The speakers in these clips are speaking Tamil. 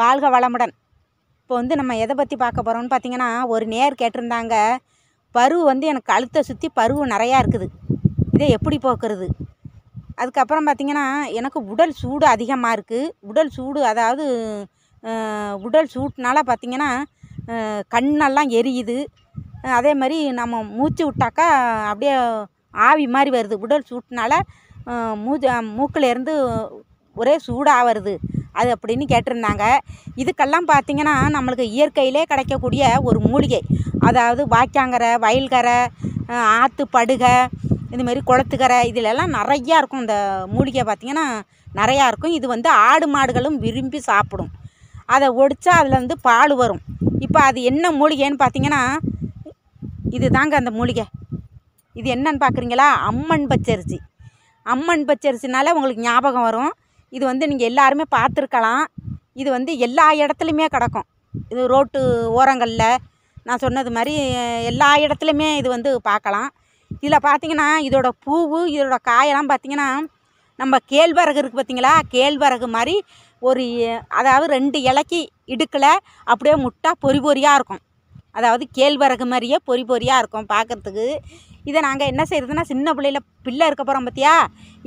வாழ்க வளமுடன் இப்போ வந்து நம்ம எதை பற்றி பார்க்க போகிறோம்னு பார்த்தீங்கன்னா ஒரு நேர் கேட்டிருந்தாங்க பருவு வந்து எனக்கு கழுத்தை சுற்றி பருவு நிறையா இருக்குது இதை எப்படி போக்குறது அதுக்கப்புறம் பார்த்திங்கன்னா எனக்கு உடல் சூடு அதிகமாக இருக்குது உடல் சூடு அதாவது உடல் சூட்னால பார்த்திங்கன்னா கண்ணெல்லாம் எரியுது அதே மாதிரி நம்ம மூச்சு விட்டாக்கா அப்படியே ஆவி மாதிரி வருது உடல் சூட்டினால மூச்சு மூக்கிலேருந்து ஒரே சூடாக வருது அது அப்படின்னு கேட்டிருந்தாங்க இதுக்கெல்லாம் பார்த்திங்கன்னா நம்மளுக்கு இயற்கையிலே கிடைக்கக்கூடிய ஒரு மூலிகை அதாவது வாய்க்காங்கரை வயல்கரை ஆற்று படுகை இதுமாரி குளத்துக்கரை இதிலெல்லாம் நிறையா இருக்கும் இந்த மூலிகை பார்த்திங்கன்னா நிறையா இருக்கும் இது வந்து ஆடு மாடுகளும் விரும்பி சாப்பிடும் அதை ஒடிச்சா அதில் வந்து பால் வரும் இப்போ அது என்ன மூலிகைன்னு பார்த்திங்கன்னா இது தாங்க அந்த மூலிகை இது என்னன்னு பார்க்குறீங்களா அம்மன் பச்சரிசி அம்மன் பச்சரிசினால உங்களுக்கு ஞாபகம் வரும் இது வந்து நீங்கள் எல்லாருமே பார்த்துருக்கலாம் இது வந்து எல்லா இடத்துலையுமே கிடக்கும் இது ரோட்டு ஓரங்களில் நான் சொன்னது மாதிரி எல்லா இடத்துலையுமே இது வந்து பார்க்கலாம் இதில் பார்த்திங்கன்னா இதோட பூவு இதோட காயெல்லாம் பார்த்திங்கன்னா நம்ம கேழ்வரகு இருக்குது பார்த்திங்களா கேழ்வரகு மாதிரி ஒரு அதாவது ரெண்டு இலைக்கு இடுக்கில் அப்படியே முட்டா பொறி பொறியாக இருக்கும் அதாவது கேழ்வரகு மாதிரியே பொறி பொறியாக இருக்கும் பார்க்குறதுக்கு இதை நாங்கள் என்ன செய்கிறதுனா சின்ன பிள்ளையில் பிள்ளை இருக்க போகிறோம் பார்த்தியா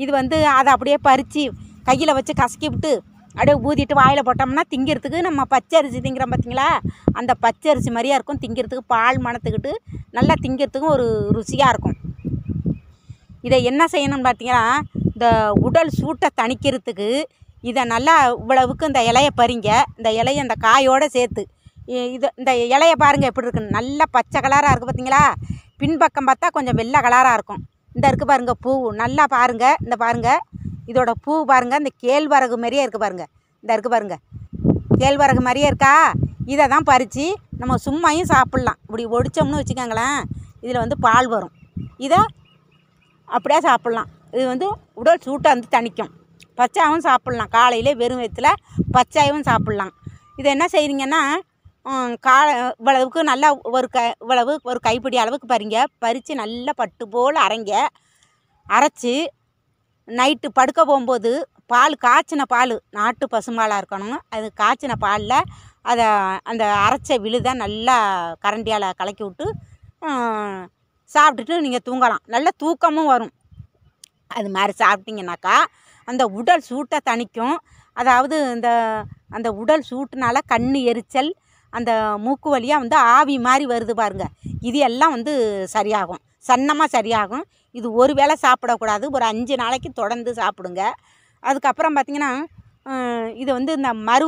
இது வந்து அதை அப்படியே பறித்து கையில் வச்சு கசக்கி விட்டு அப்படியே ஊதிட்டு வாயில் போட்டோம்னா திங்கிறதுக்கு நம்ம பச்சரிசி திங்கிறோம் பார்த்தீங்களா அந்த பச்சரிசி மாதிரியாக இருக்கும் திங்கிறதுக்கு பால் மணத்துக்கிட்டு நல்லா திங்கிறதுக்கும் ஒரு ருசியாக இருக்கும் இதை என்ன செய்யணும்னு பார்த்தீங்கன்னா இந்த உடல் சூட்டை தணிக்கிறதுக்கு இதை நல்லா இவ்வளவுக்கு இந்த இலையை பறிங்க இந்த இலையை இந்த காயோடு சேர்த்து இது இந்த இலையை பாருங்கள் எப்படி இருக்குன்னு நல்லா பச்சை கலராக இருக்குது பார்த்தீங்களா பின்பக்கம் பார்த்தா கொஞ்சம் வெள்ளை கலராக இருக்கும் இந்த இருக்குது பாருங்கள் பூ நல்லா பாருங்கள் இந்த பாருங்கள் இதோட பூ பாருங்கள் இந்த கேழ்வரகு மாதிரியே இருக்குது பாருங்கள் இந்த இருக்குது பாருங்கள் கேழ்வரகு மாதிரியே இருக்கா இதை தான் பறித்து நம்ம சும்மாயும் சாப்பிட்லாம் இப்படி ஒடிச்சோம்னு வச்சுக்கோங்களேன் இதில் வந்து பால் வரும் இதை அப்படியே சாப்பிட்லாம் இது வந்து உடல் சூட்டை வந்து தணிக்கும் பச்சாயும் சாப்பிட்லாம் காலையில் வெறும் வயத்தில் பச்சாயும் சாப்பிட்லாம் இதை என்ன செய்கிறீங்கன்னா கா இவ்வளவுக்கு நல்லா ஒரு க இவ்வளவு ஒரு கைப்பிடி அளவுக்கு பறிங்க பறித்து நல்லா பட்டு போல் அரைங்க அரைச்சி நைட்டு படுக்க போகும்போது பால் காய்ச்சின பால் நாட்டு பசும்பாலாக இருக்கணும் அது காய்ச்சின பாலில் அதை அந்த அரைச்ச விழுதை நல்லா கரண்டியால் கலக்கி விட்டு சாப்பிட்டுட்டு நீங்கள் தூங்கலாம் நல்ல தூக்கமும் வரும் அது மாதிரி சாப்பிட்டீங்கனாக்கா அந்த உடல் சூட்டை தணிக்கும் அதாவது இந்த அந்த உடல் சூட்டுனால கண் எரிச்சல் அந்த மூக்கு வழியாக வந்து ஆவி மாதிரி வருது பாருங்கள் இது எல்லாம் வந்து சரியாகும் சன்னமாக சரியாகும் இது ஒரு வேளை சாப்பிடக்கூடாது ஒரு அஞ்சு நாளைக்கு தொடர்ந்து சாப்பிடுங்க அதுக்கப்புறம் பார்த்திங்கன்னா இது வந்து இந்த மரு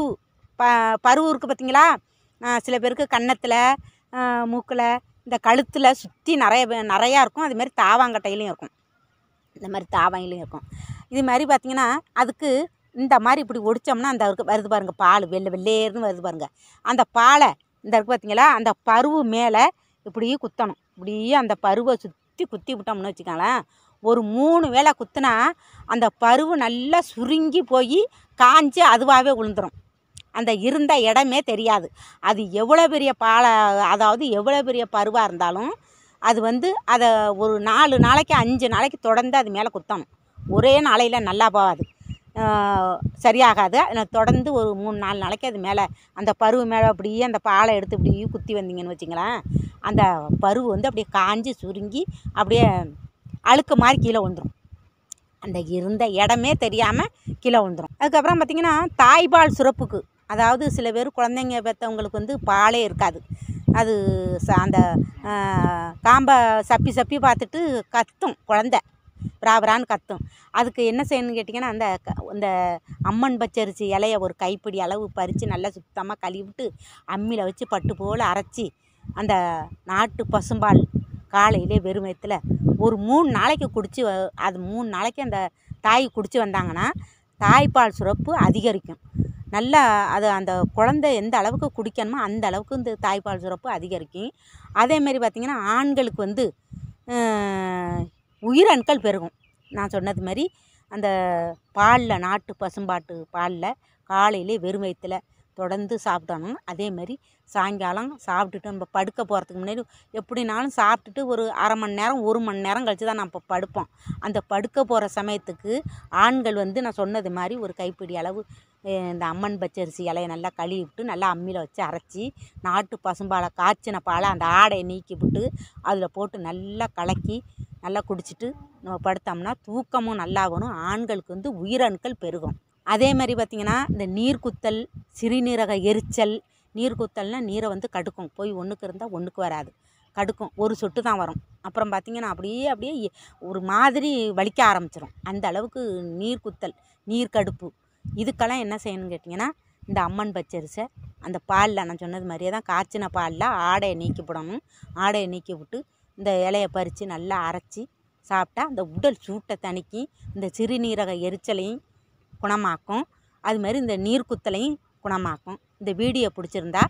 ப பருவு இருக்குது பார்த்திங்களா சில பேருக்கு கன்னத்தில் மூக்கில் இந்த கழுத்தில் சுற்றி நிறைய நிறையா இருக்கும் அதுமாரி தாவாங்கட்டையிலையும் இருக்கும் இந்த மாதிரி தாவாயிலையும் இருக்கும் இது மாதிரி பார்த்திங்கன்னா அதுக்கு இந்த மாதிரி இப்படி ஒடித்தோம்னா அந்த வருது பாருங்கள் பால் வெள்ளை வெள்ளேர்னு வருது பாருங்கள் அந்த பாலை இந்த இருக்குது பார்த்திங்களா அந்த பருவு மேலே இப்படியே குத்தணும் இப்படியே அந்த பருவை சுற்றி குத்தி விட்டோம்னு வச்சுக்கோங்களேன் ஒரு மூணு வேலை குத்துனா அந்த பருவு நல்லா சுருங்கி போய் காஞ்சி அதுவாகவே விழுந்துடும் அந்த இருந்த இடமே தெரியாது அது எவ்வளோ பெரிய பாலை அதாவது எவ்வளோ பெரிய பருவாக இருந்தாலும் அது வந்து அதை ஒரு நாலு நாளைக்கு அஞ்சு நாளைக்கு தொடர்ந்து அது மேலே குத்தணும் ஒரே நாளையில் நல்லா போகாது சரியாகாது எனக்கு தொடர்ந்து ஒரு மூணு நாலு நாளைக்கு அது மேலே அந்த பருவு மேலே அப்படியே அந்த பாலை எடுத்து இப்படியே குத்தி வந்தீங்கன்னு வச்சுங்களேன் அந்த பருவு வந்து அப்படியே காஞ்சி சுருங்கி அப்படியே அழுக்கு மாதிரி கீழே வந்துடும் அந்த இருந்த இடமே தெரியாமல் கீழே வந்துடும் அதுக்கப்புறம் பார்த்திங்கன்னா தாய்பால் சுரப்புக்கு அதாவது சில பேர் குழந்தைங்க பெற்றவங்களுக்கு வந்து பாலே இருக்காது அது அந்த காம்பை சப்பி சப்பி பார்த்துட்டு கத்தும் குழந்த பிராபரான்னு கத்தும் அதுக்கு என்ன செய்யணும்னு கேட்டிங்கன்னா அந்த அந்த அம்மன் பச்சரிசி இலையை ஒரு கைப்பிடி அளவு பறித்து நல்லா சுத்தமாக கழுவிட்டு அம்மியில் வச்சு பட்டு போல் அரைச்சி அந்த நாட்டு பசும்பால் காலையிலே வெறும் வயத்தில் ஒரு மூணு நாளைக்கு குடித்து அது மூணு நாளைக்கு அந்த தாய் குடித்து வந்தாங்கன்னா தாய்ப்பால் சுரப்பு அதிகரிக்கும் நல்லா அது அந்த குழந்தை எந்த அளவுக்கு குடிக்கணுமோ அந்த அளவுக்கு இந்த தாய்ப்பால் சுரப்பு அதிகரிக்கும் அதேமாரி பார்த்திங்கன்னா ஆண்களுக்கு வந்து உயிரணுக்கள் பெருகும் நான் சொன்னது மாதிரி அந்த பாலில் நாட்டு பசும்பாட்டு பாலில் காலையிலே வெறும் வயிற்றுல தொடர்ந்து சாப்பிட்டோம்னா அதே மாதிரி சாயங்காலம் சாப்பிட்டுட்டு நம்ம படுக்க போகிறதுக்கு முன்னாடி எப்படினாலும் சாப்பிட்டுட்டு ஒரு அரை மணி நேரம் ஒரு மணி நேரம் கழித்து தான் நம்ம படுப்போம் அந்த படுக்க போகிற சமயத்துக்கு ஆண்கள் வந்து நான் சொன்னது மாதிரி ஒரு கைப்பிடி அளவு இந்த அம்மன் பச்சரிசி இலையை நல்லா கழுவி விட்டு நல்லா அம்மியில் வச்சு அரைச்சி நாட்டு பசும்பாலை காய்ச்சின பாலை அந்த ஆடையை நீக்கி விட்டு அதில் போட்டு நல்லா கலக்கி நல்லா குடிச்சிட்டு நம்ம படுத்தோம்னா தூக்கமும் நல்லா வரும் ஆண்களுக்கு வந்து உயிரணுக்கள் பெருகும் அதே மாதிரி பார்த்திங்கன்னா இந்த நீர்க்குத்தல் சிறுநீரக எரிச்சல் நீர்க்குத்தல்னால் நீரை வந்து கடுக்கும் போய் ஒன்றுக்கு இருந்தால் ஒன்றுக்கு வராது கடுக்கும் ஒரு சொட்டு தான் வரும் அப்புறம் பார்த்திங்கன்னா அப்படியே அப்படியே ஒரு மாதிரி வலிக்க ஆரம்பிச்சிடும் அந்த அளவுக்கு நீர் குத்தல் நீர் கடுப்பு இதுக்கெல்லாம் என்ன செய்யணும்னு கேட்டிங்கன்னா இந்த அம்மன் பச்சரிசை அந்த பாலில் நான் சொன்னது மாதிரியே தான் காய்ச்சின பாலில் ஆடையை நீக்கி விடணும் ஆடையை நீக்கி விட்டு இந்த இலையை பறித்து நல்லா அரைச்சி சாப்பிட்டா அந்த உடல் சூட்டை தணிக்கி இந்த சிறுநீரக எரிச்சலையும் குணமாக்கும் அது மாதிரி இந்த நீர்க்குத்தலையும் குணமாக்கும் இந்த வீடியோ பிடிச்சிருந்தா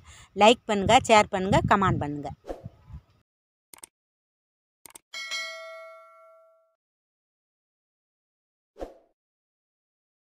லைக் பண்ணுங்கள் ஷேர் பண்ணுங்கள் கமெண்ட் பண்ணுங்கள்